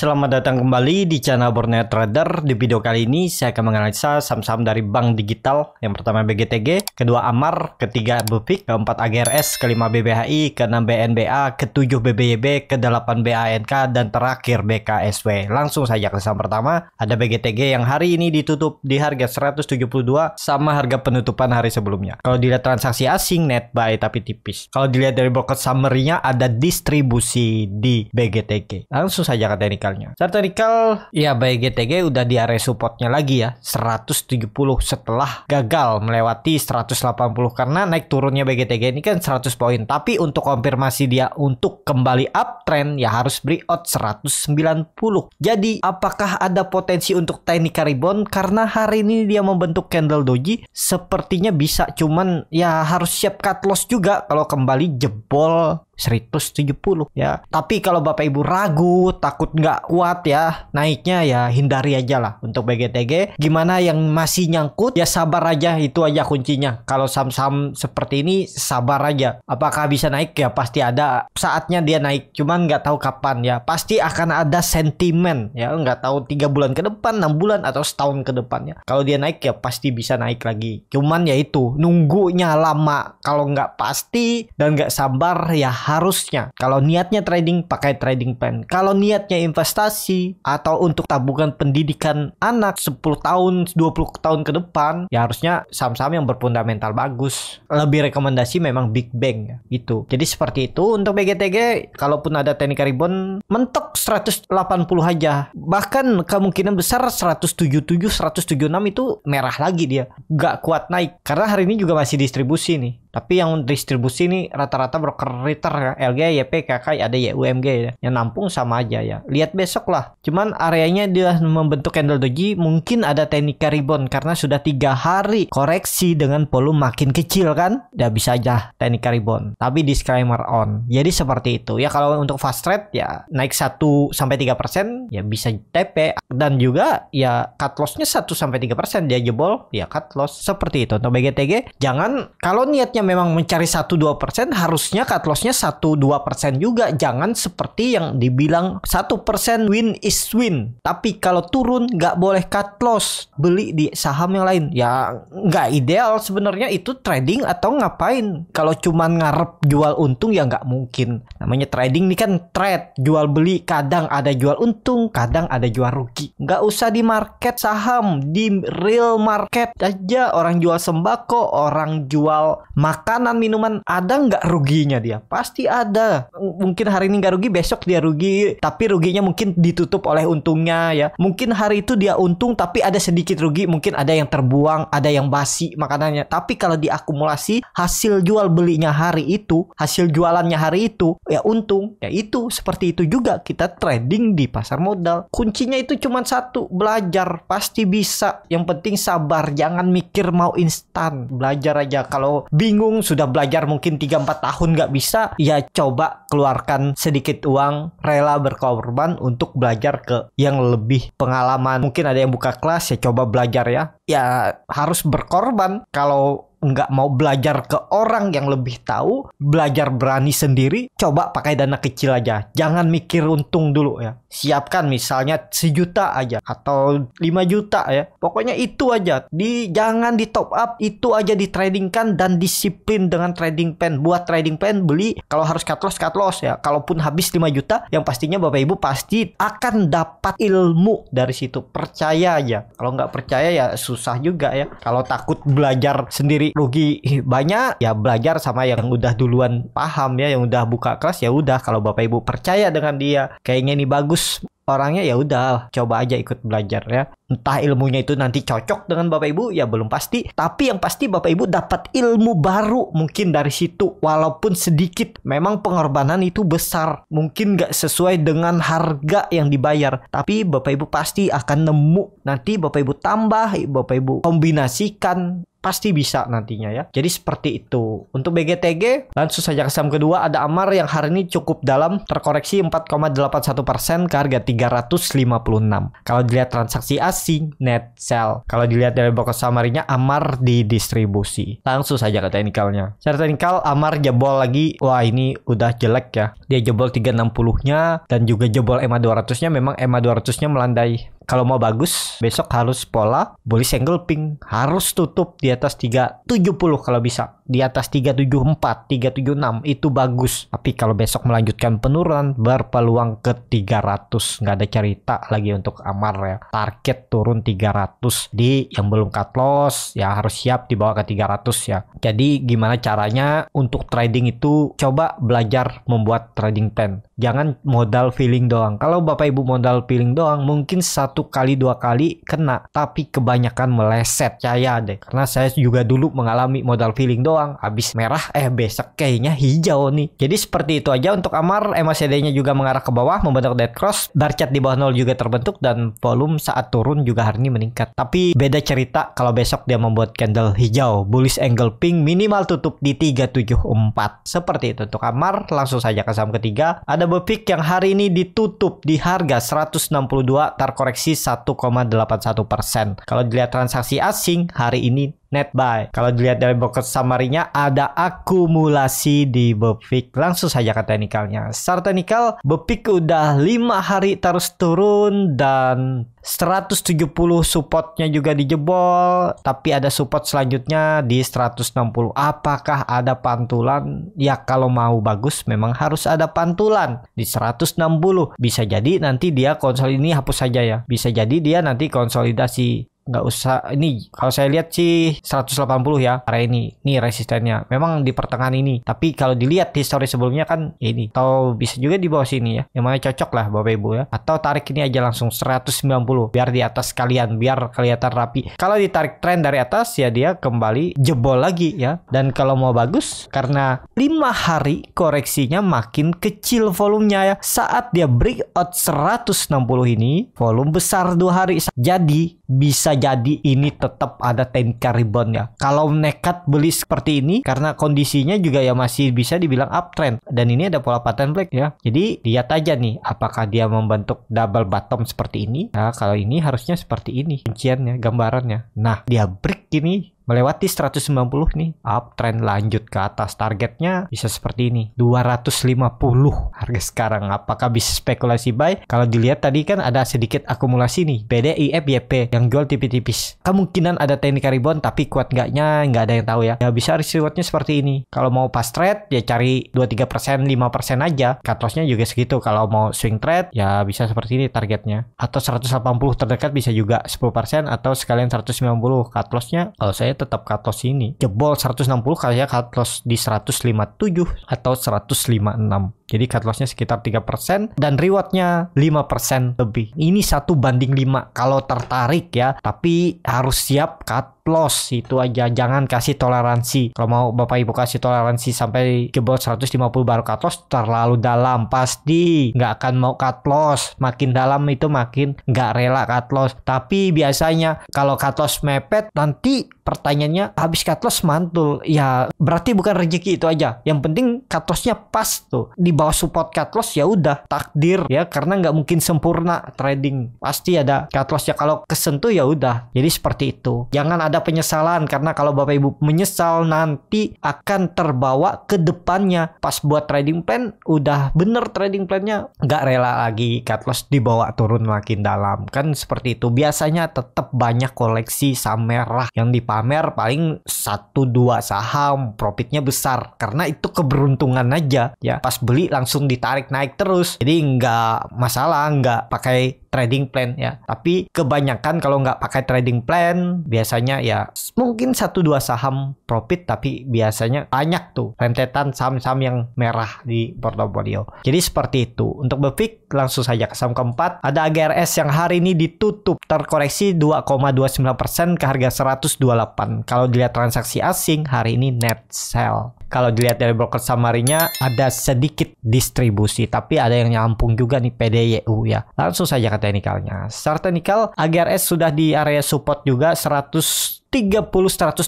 Selamat datang kembali di channel Borneo Trader. Di video kali ini saya akan menganalisa saham-saham dari bank digital. Yang pertama BGTG, kedua Amar, ketiga Bupik, keempat AGRS, kelima BBHI, keenam BNBA, ketujuh BBYB, kedelapan BANK, dan terakhir BKSW. Langsung saja ke saham pertama. Ada BGTG yang hari ini ditutup di harga 172 sama harga penutupan hari sebelumnya. Kalau dilihat transaksi asing net buy tapi tipis. Kalau dilihat dari broker summary-nya ada distribusi di BGTG. Langsung saja ke teknikal Radicalnya. Serta Radical ya by GTG udah di area supportnya lagi ya 170 setelah gagal melewati 180 karena naik turunnya BGTG ini kan 100 poin tapi untuk konfirmasi dia untuk kembali uptrend ya harus breakout 190 jadi apakah ada potensi untuk teknik rebound karena hari ini dia membentuk candle doji sepertinya bisa cuman ya harus siap cut loss juga kalau kembali jebol 170 ya. Tapi kalau Bapak Ibu ragu, takut nggak kuat ya, naiknya ya hindari aja lah untuk BGTG. Gimana yang masih nyangkut ya sabar aja itu aja kuncinya. Kalau saham-saham seperti ini sabar aja. Apakah bisa naik ya pasti ada saatnya dia naik. Cuman nggak tahu kapan ya. Pasti akan ada sentimen ya. Nggak tahu tiga bulan ke depan, enam bulan atau setahun ke depan ya Kalau dia naik ya pasti bisa naik lagi. Cuman ya itu nunggunya lama. Kalau nggak pasti dan nggak sabar ya harusnya kalau niatnya trading pakai trading plan kalau niatnya investasi atau untuk tabungan pendidikan anak 10 tahun 20 tahun ke depan ya harusnya saham-saham yang berfundamental bagus lebih rekomendasi memang big bang ya gitu jadi seperti itu untuk BGTG kalaupun ada teknik ribbon mentok 180 aja bahkan kemungkinan besar 177 176 itu merah lagi dia nggak kuat naik karena hari ini juga masih distribusi nih tapi yang distribusi ini rata-rata broker retail klaster LG, YP, KK, ya ada ya UMG ya. Yang nampung sama aja ya. Lihat besok lah. Cuman areanya dia membentuk candle doji mungkin ada teknika rebound karena sudah tiga hari koreksi dengan volume makin kecil kan. Udah ya bisa aja teknika rebound. Tapi disclaimer on. Jadi seperti itu. Ya kalau untuk fast rate ya naik 1 sampai 3% ya bisa TP dan juga ya cut lossnya 1 sampai 3% dia jebol ya cut loss seperti itu. Untuk BGTG jangan kalau niatnya memang mencari 1 2% harusnya cut lossnya satu dua persen juga. Jangan seperti yang dibilang satu persen win is win. Tapi kalau turun nggak boleh cut loss. Beli di saham yang lain. Ya nggak ideal sebenarnya itu trading atau ngapain. Kalau cuman ngarep jual untung ya nggak mungkin. Namanya trading ini kan trade. Jual beli kadang ada jual untung, kadang ada jual rugi. Nggak usah di market saham. Di real market aja orang jual sembako, orang jual makanan, minuman. Ada nggak ruginya dia? pas pasti ada. Mungkin hari ini nggak rugi, besok dia rugi, tapi ruginya mungkin ditutup oleh untungnya ya. Mungkin hari itu dia untung tapi ada sedikit rugi, mungkin ada yang terbuang, ada yang basi makanannya. Tapi kalau diakumulasi hasil jual belinya hari itu, hasil jualannya hari itu ya untung. Ya itu seperti itu juga kita trading di pasar modal. Kuncinya itu cuma satu, belajar pasti bisa. Yang penting sabar, jangan mikir mau instan. Belajar aja kalau bingung sudah belajar mungkin 3 4 tahun nggak bisa ya coba keluarkan sedikit uang rela berkorban untuk belajar ke yang lebih pengalaman mungkin ada yang buka kelas ya coba belajar ya ya harus berkorban kalau nggak mau belajar ke orang yang lebih tahu, belajar berani sendiri, coba pakai dana kecil aja. Jangan mikir untung dulu ya siapkan misalnya sejuta aja atau lima juta ya pokoknya itu aja di jangan di top up itu aja di tradingkan dan disiplin dengan trading plan buat trading plan beli kalau harus cut loss cut loss ya kalaupun habis lima juta yang pastinya bapak ibu pasti akan dapat ilmu dari situ percaya aja kalau nggak percaya ya susah juga ya kalau takut belajar sendiri rugi banyak ya belajar sama yang udah duluan paham ya yang udah buka kelas ya udah kalau bapak ibu percaya dengan dia kayaknya ini bagus terus orangnya ya udah coba aja ikut belajar ya entah ilmunya itu nanti cocok dengan bapak ibu ya belum pasti tapi yang pasti bapak ibu dapat ilmu baru mungkin dari situ walaupun sedikit memang pengorbanan itu besar mungkin nggak sesuai dengan harga yang dibayar tapi bapak ibu pasti akan nemu nanti bapak ibu tambah bapak ibu kombinasikan pasti bisa nantinya ya. Jadi seperti itu. Untuk BGTG langsung saja ke saham kedua ada Amar yang hari ini cukup dalam terkoreksi 4,81% ke harga 356. Kalau dilihat transaksi asing net sell. Kalau dilihat dari broker samarinya Amar di distribusi. Langsung saja ke teknikalnya. Secara teknikal Amar jebol lagi. Wah ini udah jelek ya. Dia jebol 360-nya dan juga jebol EMA 200-nya memang EMA 200-nya melandai kalau mau bagus besok harus pola boleh single pink harus tutup di atas 370 kalau bisa di atas 374, 376 itu bagus. Tapi kalau besok melanjutkan penurunan berpeluang ke 300. Nggak ada cerita lagi untuk Amar ya. Target turun 300 di yang belum cut loss ya harus siap dibawa ke 300 ya. Jadi gimana caranya untuk trading itu coba belajar membuat trading plan. Jangan modal feeling doang. Kalau Bapak Ibu modal feeling doang mungkin satu kali dua kali kena tapi kebanyakan meleset. Saya deh karena saya juga dulu mengalami modal feeling doang doang. Habis merah, eh besok kayaknya hijau nih. Jadi seperti itu aja untuk Amar, MACD-nya juga mengarah ke bawah, membentuk dead cross. Dark chart di bawah nol juga terbentuk dan volume saat turun juga hari ini meningkat. Tapi beda cerita kalau besok dia membuat candle hijau. Bullish angle pink minimal tutup di 374. Seperti itu untuk Amar. Langsung saja ke saham ketiga. Ada Bepik yang hari ini ditutup di harga 162 terkoreksi 1,81%. Kalau dilihat transaksi asing hari ini net buy. Kalau dilihat dari broker summary ada akumulasi di Bepik. Langsung saja ke teknikalnya. Secara teknikal Bepik udah lima hari terus turun dan 170 supportnya juga dijebol tapi ada support selanjutnya di 160 apakah ada pantulan ya kalau mau bagus memang harus ada pantulan di 160 bisa jadi nanti dia konsol ini hapus saja ya bisa jadi dia nanti konsolidasi nggak usah ini kalau saya lihat sih 180 ya area ini ini resistennya memang di pertengahan ini tapi kalau dilihat histori sebelumnya kan ya ini atau bisa juga di bawah sini ya yang mana cocok lah bapak ibu ya atau tarik ini aja langsung 190 biar di atas kalian biar kelihatan rapi kalau ditarik tren dari atas ya dia kembali jebol lagi ya dan kalau mau bagus karena lima hari koreksinya makin kecil volumenya ya saat dia breakout 160 ini volume besar dua hari jadi bisa jadi ini tetap ada tank rebound ya. Kalau nekat beli seperti ini karena kondisinya juga ya masih bisa dibilang uptrend dan ini ada pola pattern break ya. Jadi lihat aja nih apakah dia membentuk double bottom seperti ini. Nah, kalau ini harusnya seperti ini kunciannya, gambarannya. Nah, dia break ini melewati 190 nih uptrend lanjut ke atas targetnya bisa seperti ini 250 harga sekarang apakah bisa spekulasi buy kalau dilihat tadi kan ada sedikit akumulasi nih BDI FYP yang jual tipis-tipis kemungkinan ada teknik rebound tapi kuat nggaknya nggak ada yang tahu ya ya bisa risk rewardnya seperti ini kalau mau pas trade ya cari 2-3% 5% aja cut lossnya juga segitu kalau mau swing trade ya bisa seperti ini targetnya atau 180 terdekat bisa juga 10% atau sekalian 190 cut lossnya kalau saya tetap ke atas ini. Jebol 160 kayak ke atas di 157 atau 156. Jadi cut lossnya sekitar 3% dan rewardnya 5% lebih. Ini satu banding 5 kalau tertarik ya. Tapi harus siap cut loss itu aja. Jangan kasih toleransi. Kalau mau Bapak Ibu kasih toleransi sampai ke bawah 150 baru cut loss terlalu dalam. Pasti nggak akan mau cut loss. Makin dalam itu makin nggak rela cut loss. Tapi biasanya kalau cut loss mepet nanti pertanyaannya habis cut loss mantul. Ya berarti bukan rezeki itu aja. Yang penting cut lossnya pas tuh. Di bawah support cut loss ya udah takdir ya karena nggak mungkin sempurna trading pasti ada cut loss ya kalau kesentuh ya udah jadi seperti itu jangan ada penyesalan karena kalau bapak ibu menyesal nanti akan terbawa ke depannya pas buat trading plan udah bener trading plannya nggak rela lagi cut loss dibawa turun makin dalam kan seperti itu biasanya tetap banyak koleksi saham merah yang dipamer paling satu dua saham profitnya besar karena itu keberuntungan aja ya pas beli langsung ditarik naik terus. Jadi nggak masalah, nggak pakai trading plan ya. Tapi kebanyakan kalau nggak pakai trading plan biasanya ya mungkin satu dua saham profit tapi biasanya banyak tuh rentetan saham-saham yang merah di portofolio. Jadi seperti itu. Untuk Befik langsung saja ke saham keempat. Ada AGRS yang hari ini ditutup terkoreksi 2,29% ke harga 128. Kalau dilihat transaksi asing hari ini net sell kalau dilihat dari broker summary ada sedikit distribusi tapi ada yang nyampung juga nih PDYU ya langsung saja ke teknikalnya secara teknikal AGRS sudah di area support juga 100 30 128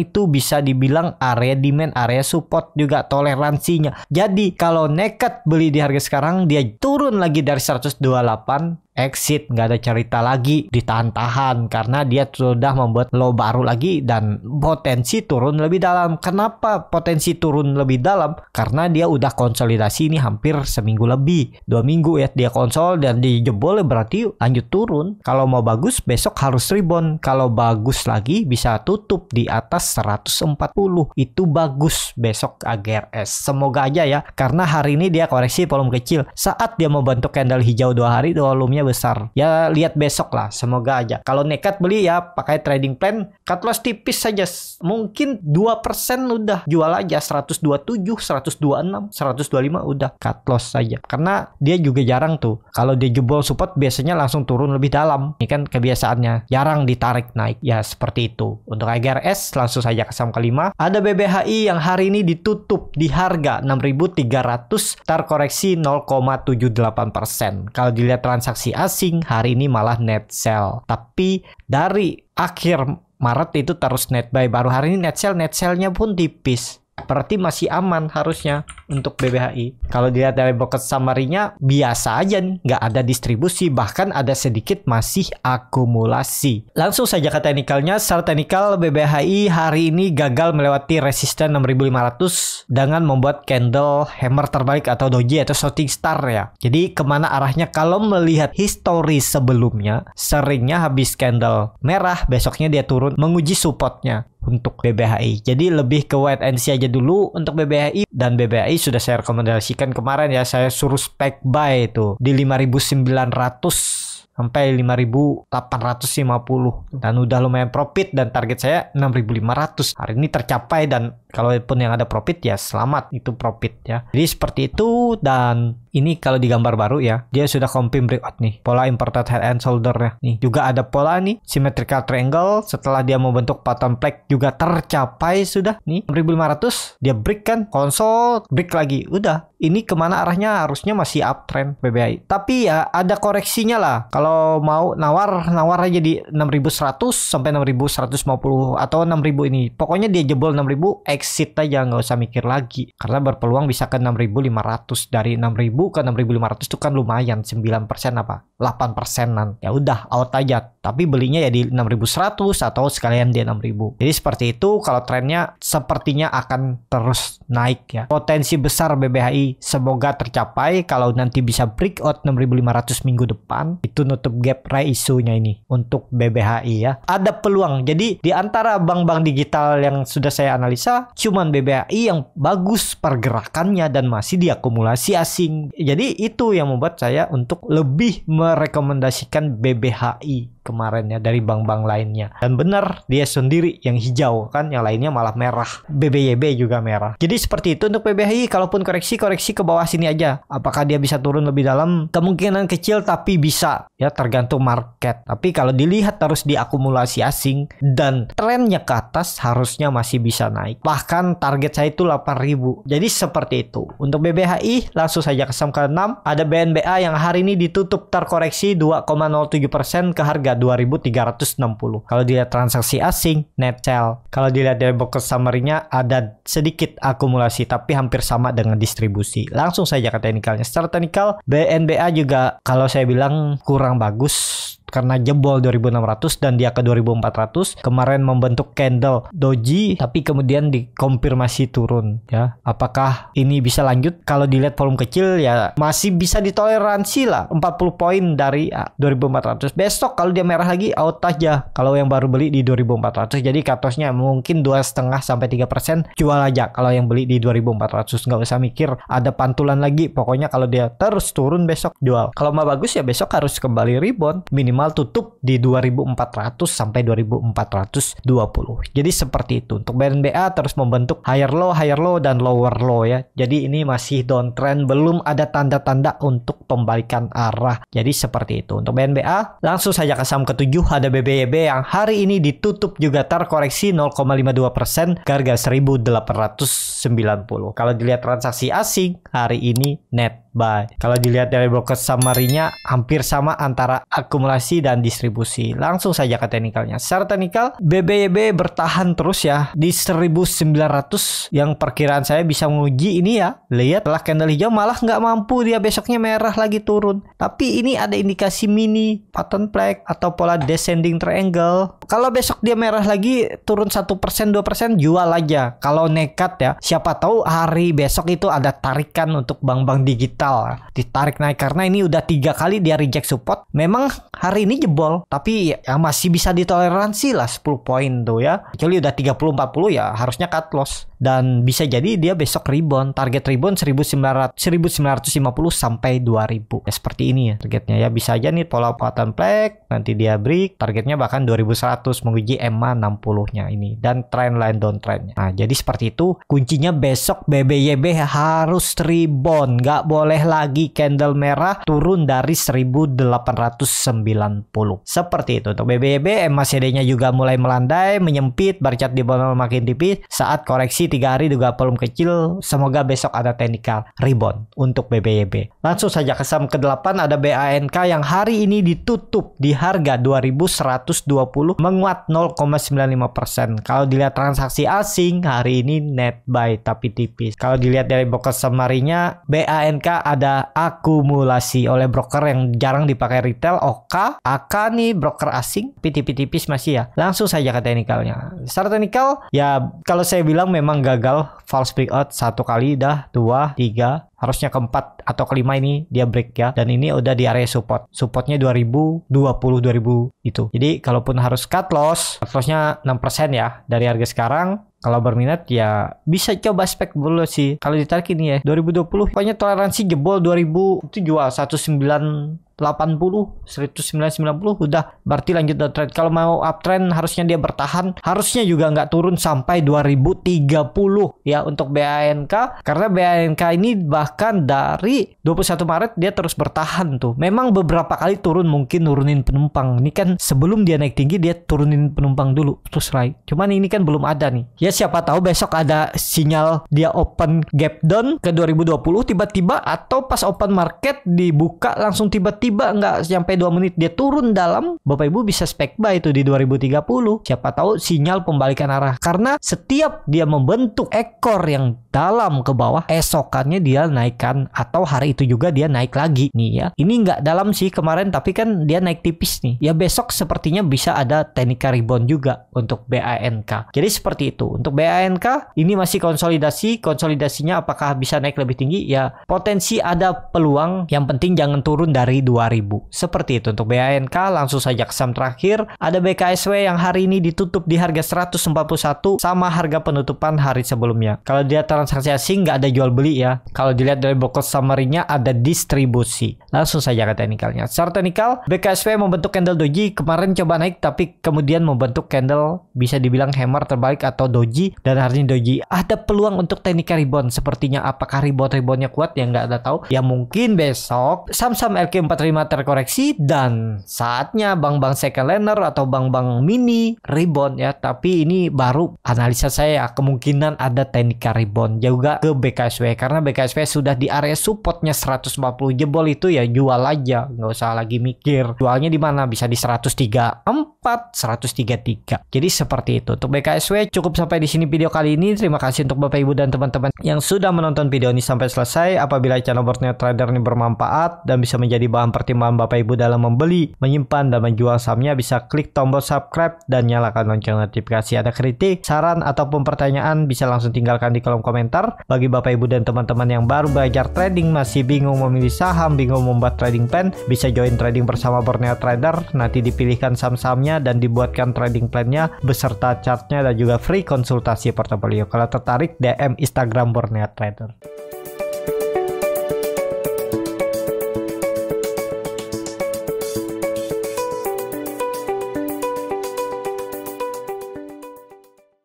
itu bisa dibilang area demand, area support juga toleransinya. Jadi kalau nekat beli di harga sekarang dia turun lagi dari 128 exit, nggak ada cerita lagi, ditahan-tahan karena dia sudah membuat low baru lagi dan potensi turun lebih dalam. Kenapa potensi turun lebih dalam? Karena dia udah konsolidasi ini hampir seminggu lebih, dua minggu ya dia konsol dan dijebol ya, berarti lanjut turun. Kalau mau bagus besok harus rebound, kalau bagus lagi bisa tutup di atas 140. Itu bagus besok es Semoga aja ya karena hari ini dia koreksi volume kecil. Saat dia membentuk candle hijau dua hari, volumenya besar. Ya lihat besok lah, semoga aja. Kalau nekat beli ya pakai trading plan, cut loss tipis saja. Mungkin 2% udah jual aja 127, 126, 125 udah cut loss saja. Karena dia juga jarang tuh. Kalau dia jebol support biasanya langsung turun lebih dalam. Ini kan kebiasaannya. Jarang ditarik naik. Ya seperti itu. Untuk IGRS langsung saja ke saham kelima. Ada BBHI yang hari ini ditutup di harga 6.300 tar koreksi 0,78%. Kalau dilihat transaksi investasi asing, hari ini malah net sell. Tapi dari akhir Maret itu terus net buy, baru hari ini net sell, net sellnya pun tipis berarti masih aman harusnya untuk BBHI. Kalau dilihat dari bucket summary-nya biasa aja nih, nggak ada distribusi bahkan ada sedikit masih akumulasi. Langsung saja ke teknikalnya, secara teknikal BBHI hari ini gagal melewati resisten 6500 dengan membuat candle hammer terbalik atau doji atau shooting star ya. Jadi kemana arahnya kalau melihat histori sebelumnya seringnya habis candle merah besoknya dia turun menguji supportnya untuk BBHI. Jadi lebih ke wait and see aja dulu untuk BBHI dan BBHI sudah saya rekomendasikan kemarin ya saya suruh spek buy itu di 5900 sampai 5850 dan udah lumayan profit dan target saya 6500 hari ini tercapai dan kalau pun yang ada profit ya selamat itu profit ya jadi seperti itu dan ini kalau di gambar baru ya dia sudah confirm breakout nih pola inverted head and shoulder -nya. nih juga ada pola nih symmetrical triangle setelah dia membentuk pattern plek juga tercapai sudah nih 1500 dia break kan konsol break lagi udah ini kemana arahnya harusnya masih uptrend BBI tapi ya ada koreksinya lah kalau mau nawar nawar aja di 6100 sampai 6150 atau 6000 ini pokoknya dia jebol 6000 exit aja nggak usah mikir lagi karena berpeluang bisa ke 6500 dari 6000 ke 6500 itu kan lumayan 9% apa 8 persenan ya udah out aja tapi belinya ya di 6100 atau sekalian di 6000 jadi seperti itu kalau trennya sepertinya akan terus naik ya potensi besar BBHI semoga tercapai kalau nanti bisa breakout 6500 minggu depan itu nutup gap isunya ini untuk BBHI ya ada peluang jadi di antara bank-bank digital yang sudah saya analisa cuman BBAI yang bagus pergerakannya dan masih diakumulasi asing jadi itu yang membuat saya untuk lebih merekomendasikan BBHI kemarin ya dari bank-bank lainnya. Dan benar dia sendiri yang hijau kan yang lainnya malah merah. BBYB juga merah. Jadi seperti itu untuk PBHI kalaupun koreksi koreksi ke bawah sini aja. Apakah dia bisa turun lebih dalam? Kemungkinan kecil tapi bisa ya tergantung market. Tapi kalau dilihat terus diakumulasi asing dan trennya ke atas harusnya masih bisa naik. Bahkan target saya itu 8000. Jadi seperti itu. Untuk BBHI langsung saja ke saham ke-6 ada BNBA yang hari ini ditutup terkoreksi 2,07% ke harga 2360. Kalau dilihat transaksi asing, net sell. Kalau dilihat dari broker summary-nya ada sedikit akumulasi tapi hampir sama dengan distribusi. Langsung saja ke teknikalnya. Secara teknikal BNBA juga kalau saya bilang kurang bagus karena jebol 2600 dan dia ke 2400 kemarin membentuk candle doji tapi kemudian dikonfirmasi turun ya apakah ini bisa lanjut kalau dilihat volume kecil ya masih bisa ditoleransi lah 40 poin dari 2400 ah, besok kalau dia merah lagi out aja kalau yang baru beli di 2400 jadi katosnya mungkin dua setengah sampai tiga persen jual aja kalau yang beli di 2400 nggak usah mikir ada pantulan lagi pokoknya kalau dia terus turun besok jual kalau mau bagus ya besok harus kembali rebound minimal minimal tutup di 2400 sampai 2420. Jadi seperti itu. Untuk BNBA terus membentuk higher low, higher low dan lower low ya. Jadi ini masih downtrend, belum ada tanda-tanda untuk pembalikan arah. Jadi seperti itu. Untuk BNBA langsung saja ke saham ketujuh ada BBYB yang hari ini ditutup juga terkoreksi 0,52% ke harga 1890. Kalau dilihat transaksi asing hari ini net buy. Kalau dilihat dari broker summary-nya hampir sama antara akumulasi dan distribusi. Langsung saja ke teknikalnya. Secara teknikal BBYB bertahan terus ya di 1900 yang perkiraan saya bisa menguji ini ya. Lihat lah candle hijau malah nggak mampu dia besoknya merah lagi turun. Tapi ini ada indikasi mini pattern flag atau pola descending triangle. Kalau besok dia merah lagi turun 1% 2% jual aja. Kalau nekat ya siapa tahu hari besok itu ada tarikan untuk bank-bank digital vertikal ditarik naik karena ini udah tiga kali dia reject support memang hari ini jebol tapi ya masih bisa ditoleransi lah 10 poin tuh ya kecuali udah 30 40 ya harusnya cut loss dan bisa jadi dia besok rebound target rebound 1900 1950 sampai 2000 ya seperti ini ya targetnya ya bisa aja nih pola penguatan flag nanti dia break targetnya bahkan 2100 menguji EMA 60 nya ini dan trend line downtrendnya nah jadi seperti itu kuncinya besok BBYB harus rebound nggak boleh boleh lagi candle merah turun dari 1890. Seperti itu untuk BBB MACD-nya juga mulai melandai, menyempit, bercat di bawah makin tipis saat koreksi tiga hari juga belum kecil. Semoga besok ada technical rebound untuk BBB. Langsung saja ke saham ke-8 ada BANK yang hari ini ditutup di harga 2120 menguat 0,95%. Kalau dilihat transaksi asing hari ini net buy tapi tipis. Kalau dilihat dari box semarinya nya BANK ada akumulasi oleh broker yang jarang dipakai retail Oka, AK nih broker asing tipis-tipis masih ya. Langsung saja ke teknikalnya. Secara teknikal ya kalau saya bilang memang gagal false breakout satu kali dah dua tiga harusnya keempat atau kelima ini dia break ya dan ini udah di area support supportnya 2020 2000 itu jadi kalaupun harus cut loss cut lossnya 6% ya dari harga sekarang kalau berminat ya bisa coba spek dulu sih kalau ditarik ini ya 2020 pokoknya toleransi jebol 2000 itu jual 19 80 1990 udah berarti lanjut downtrend kalau mau uptrend harusnya dia bertahan harusnya juga nggak turun sampai 2030 ya untuk BANK karena BANK ini bahkan dari 21 Maret dia terus bertahan tuh memang beberapa kali turun mungkin nurunin penumpang ini kan sebelum dia naik tinggi dia turunin penumpang dulu terus naik cuman ini kan belum ada nih ya siapa tahu besok ada sinyal dia open gap down ke 2020 tiba-tiba atau pas open market dibuka langsung tiba-tiba tiba nggak sampai 2 menit dia turun dalam, Bapak Ibu bisa spek buy itu di 2030. Siapa tahu sinyal pembalikan arah. Karena setiap dia membentuk ekor yang dalam ke bawah, esokannya dia naikkan atau hari itu juga dia naik lagi nih ya. Ini nggak dalam sih kemarin tapi kan dia naik tipis nih. Ya besok sepertinya bisa ada teknik rebound juga untuk BANK. Jadi seperti itu. Untuk BANK ini masih konsolidasi. Konsolidasinya apakah bisa naik lebih tinggi? Ya potensi ada peluang. Yang penting jangan turun dari 2 2000. Seperti itu untuk BANK langsung saja ke saham terakhir ada BKSW yang hari ini ditutup di harga 141 sama harga penutupan hari sebelumnya. Kalau dia transaksi asing nggak ada jual beli ya. Kalau dilihat dari box summary-nya ada distribusi. Langsung saja ke teknikalnya. Secara teknikal BKSW membentuk candle doji kemarin coba naik tapi kemudian membentuk candle bisa dibilang hammer terbalik atau doji dan hari ini doji ada peluang untuk teknik rebound sepertinya apakah rebound reboundnya kuat ya nggak ada tahu ya mungkin besok Samsung lk LQ 4000 Terima terkoreksi dan saatnya bank-bank second liner atau bank-bank mini rebound ya. Tapi ini baru analisa saya kemungkinan ada teknik rebound juga ke BKSW karena BKSW sudah di area supportnya 140 jebol itu ya jual aja nggak usah lagi mikir jualnya di mana bisa di 134 133. Jadi seperti itu. Untuk BKSW cukup sampai di sini video kali ini. Terima kasih untuk Bapak Ibu dan teman-teman yang sudah menonton video ini sampai selesai. Apabila channel Bortnet Trader ini bermanfaat dan bisa menjadi bahan pertimbangan Bapak Ibu dalam membeli, menyimpan, dan menjual sahamnya, bisa klik tombol subscribe dan nyalakan lonceng notifikasi. Ada kritik, saran, ataupun pertanyaan bisa langsung tinggalkan di kolom komentar. Bagi Bapak Ibu dan teman-teman yang baru belajar trading, masih bingung memilih saham, bingung membuat trading plan, bisa join trading bersama Borneo Trader. Nanti dipilihkan saham-sahamnya dan dibuatkan trading plan-nya beserta chartnya dan juga free konsultasi portofolio. Kalau tertarik DM Instagram Borneo Trader.